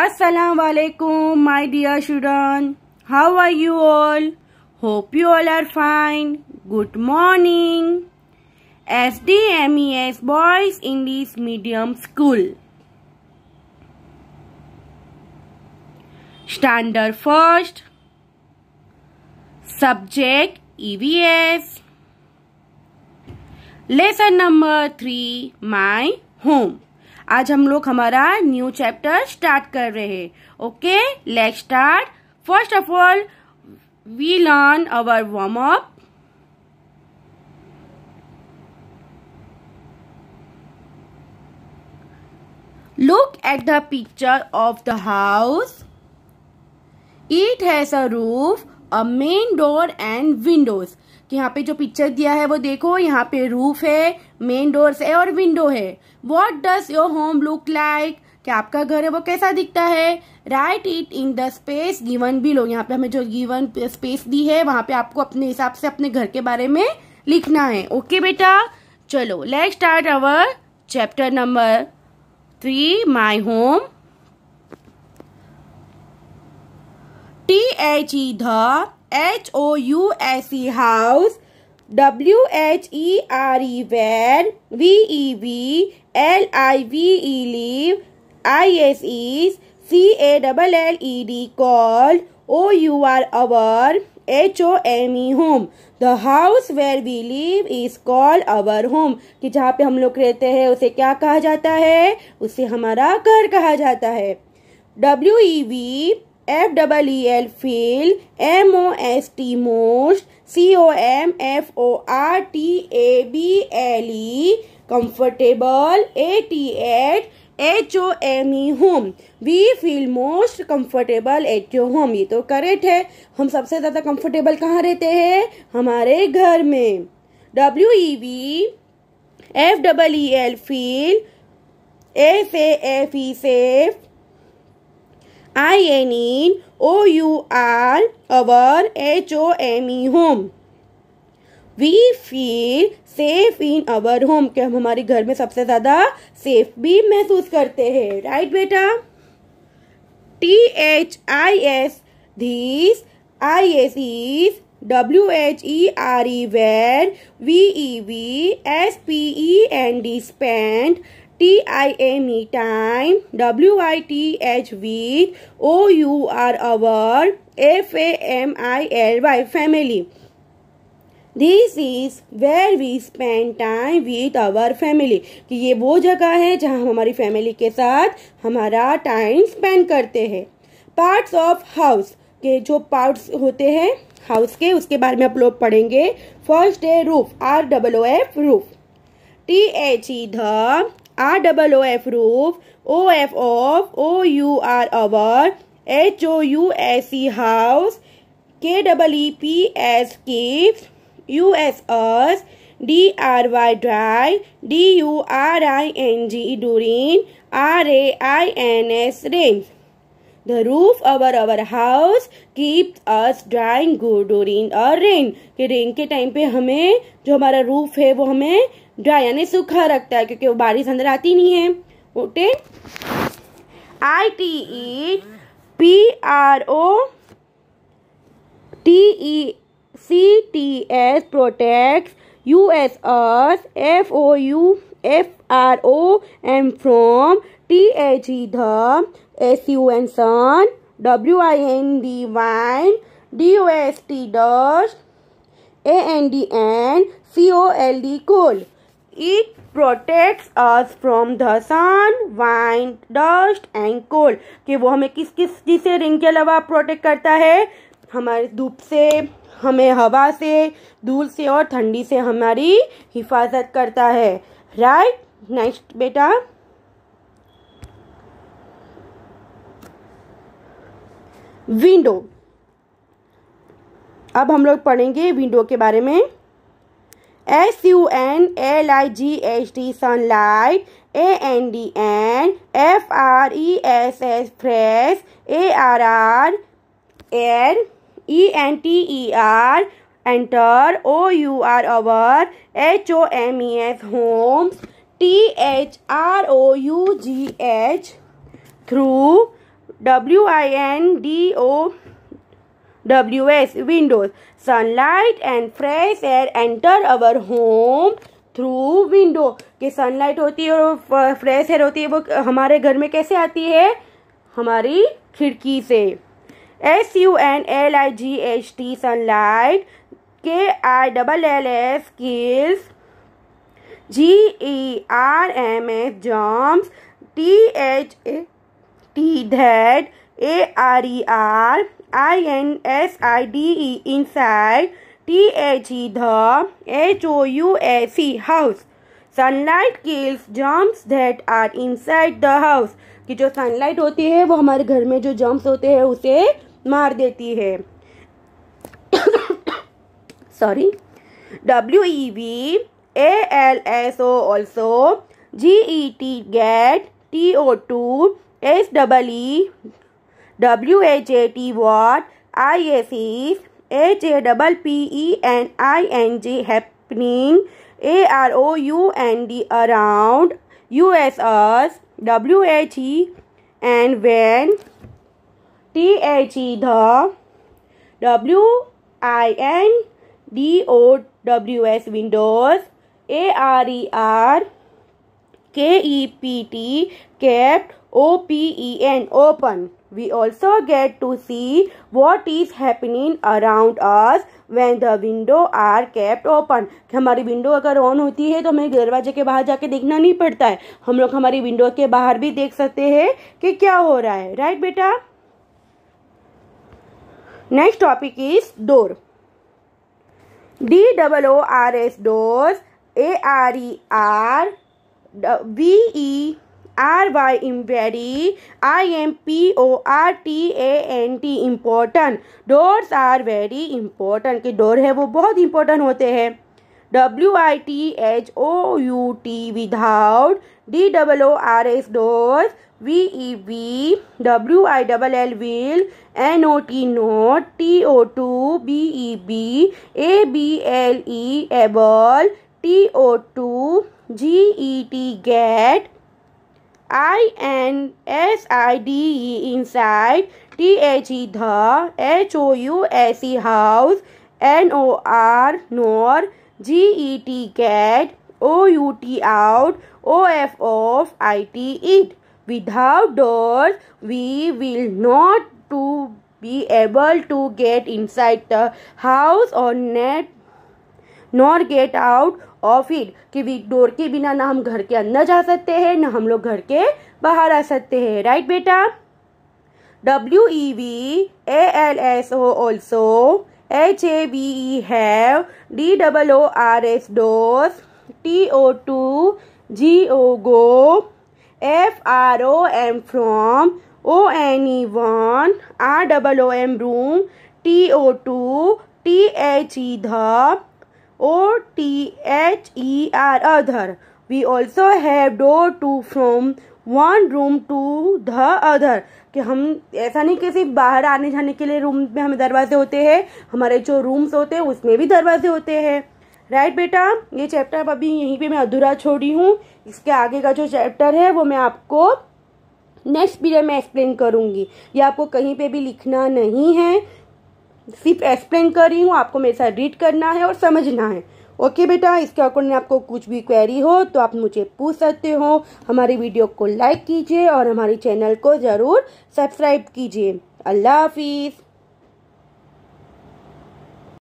Assalamualaikum, my dear children. How are you all? Hope you all are fine. Good morning. SDMES Boys English Medium School. Standard First. Subject EVS. Lesson number 3 My Home. आज हम लोग हमारा new chapter start कर रहे हैं okay let start first of all we learn our warm up Look at the picture of the house. It has a roof main door and windows कि यहाँ पे जो पिक्चर दिया है वो देखो यहाँ पे रूफ है मेन डोर्स है और विंडो है what does your home look like कि आपका घर है वो कैसा दिखता है write it in the space given below यहाँ पे हमें जो गिवन स्पेस दी है वहां पे आपको अपने हिसाब से अपने घर के बारे में लिखना है ओके बेटा चलो let start our chapter number three my home T H E the H O U S E house W H E R E where V E we L I V E live I S E C A double L E D call O U R our H O M E home the house where we live is call our home कि जहाँ पे हम लोग रहते हैं उसे क्या कहा जाता है उसे हमारा घर कहा जाता है W E we F double E L feel M O S T most C O M F O R T A B L E comfortable A T at H O M E home we feel most comfortable at your home ये तो correct है हम सबसे ज़्यादा comfortable कहाँ रहते हैं हमारे घर में W E we F double E L feel F A F E safe I N in O U R our H O M E home we feel safe in our home कि हम हमारे घर में सबसे ज़्यादा safe भी महसूस करते हैं राइट बेटा T H I S this I S is W H E R E where V E we S P E N D spend T I M E time W I T H with O U R our F A M I L Y family this is where we spend time with our family कि ये वो जगह है जहाँ हम हमारी family के साथ हमारा टाइम स्पेंड करते हैं पार्ट्स ऑफ हाउस के जो पार्ट्स होते हैं हाउस के उसके बारे में आप लोग पढ़ेंगे फर्स्ट है roof R W F roof T H E the R double O F roof O F of O U R our H O U S E house K double E P S K U S us D R Y dry D U R I N G during R A I N S rain the roof our our house keeps us drying good during और rain के rain के time पे हमें जो हमारा roof है वो हमें ड्राई यानी सूखा रखता है क्योंकि वो बारिश अंदर आती नहीं है okay I T E P R O T E C T S protect U S S F O U F R O M from T H E the S U N sun W I N D wind D O S T dust A N D and C O L D cold It protects us from the sun, wind, dust and cold. कि वो हमें किस किस चीज़ से ring के अलावा protect करता है हमारे धूप से हमें हवा से धूल से और ठंडी से हमारी हिफाजत करता है राइट right? नेक्स्ट बेटा विंडो अब हम लोग पढ़ेंगे विंडो के बारे में S-U-N-L-I-G-H-T sunlight A-N-D-N F-R-E-S-S press A-R-R air E-N-T-E-R enter O-U-R our H-O-M-E-S homes T-H-R-O-U-G-H through W-I-N-D-O WS windows. Sunlight and fresh air enter our home through window कि sunlight होती है और फ्रेश एयर होती है वो हमारे घर में कैसे आती है हमारी खिड़की से S U N L I G H T sunlight K I double L S kills G E R M S germs T H T that A R E R I N S I D E side T H E the H O U S E house sunlight kills germs that are inside the house कि जो sunlight होती है वो हमारे घर में जो germs होते हैं उसे मार देती है sorry W E we A L S O also G E T get T O to S double E WAJT what? IS is H-A-P-P-E-N-I-N-G happening. A-R-O-U-N-D around. U-S us. W-H-E and when. T-H-E the. W-I-N-D-O-W-S windows. A-R-E-R. K-E-P-T kept. O-P-E-N open. We also get to see what is happening around us when the window are kept open. हमारी विंडो अगर on होती है तो हमें दरवाजे के बाहर जाके देखना नहीं पड़ता है हम लोग हमारी विंडो के बाहर भी देख सकते हैं कि क्या हो रहा है राइट बेटा next topic is door D double O R S door A R E are V E R Y इम very I M P O R T A N T important doors are very important कि door है वो बहुत important होते हैं W I T H O U T without D double O R S doors V E we W I double L will N O T not T O to B E be A B L E able T O to G E T get I N S I D E inside, T H E the, H O U S E house, N O R nor, G E T cat, O U T out, O F of, I T it. Without doors, we will not to be able to get inside the house or net nor get out और फिर कि we door के बिना ना हम घर के अंदर जा सकते हैं ना हम लोग घर के बाहर आ सकते हैं राइट बेटा W E we A L S O also H A B E have D double O R S doors T O to G O go F R O M from O N E one R double O M room T O to T H E the O T H E R other we also have door to from one room to the other कि हम ऐसा नहीं कि सिर्फ बाहर आने जाने के लिए रूम में हमें दरवाजे होते हैं हमारे जो रूम्स होते हैं उसमें भी दरवाजे होते हैं राइट बेटा ये चैप्टर अभी यहीं पे मैं अधूरा छोड़ी हूँ इसके आगे का जो चैप्टर है वो मैं आपको नेक्स्ट पीरियड में एक्सप्लेन करूँगी ये आपको कहीं पे भी लिखना नहीं है सिर्फ एक्सप्लेन कर रही हूँ आपको मेरे साथ रीड करना है और समझना है ओके बेटा इसके अकॉर्डिंग आपको कुछ भी क्वेरी हो तो आप मुझे पूछ सकते हो हमारी वीडियो को लाइक कीजिए और हमारे चैनल को ज़रूर सब्सक्राइब कीजिए अल्लाह हाफिज़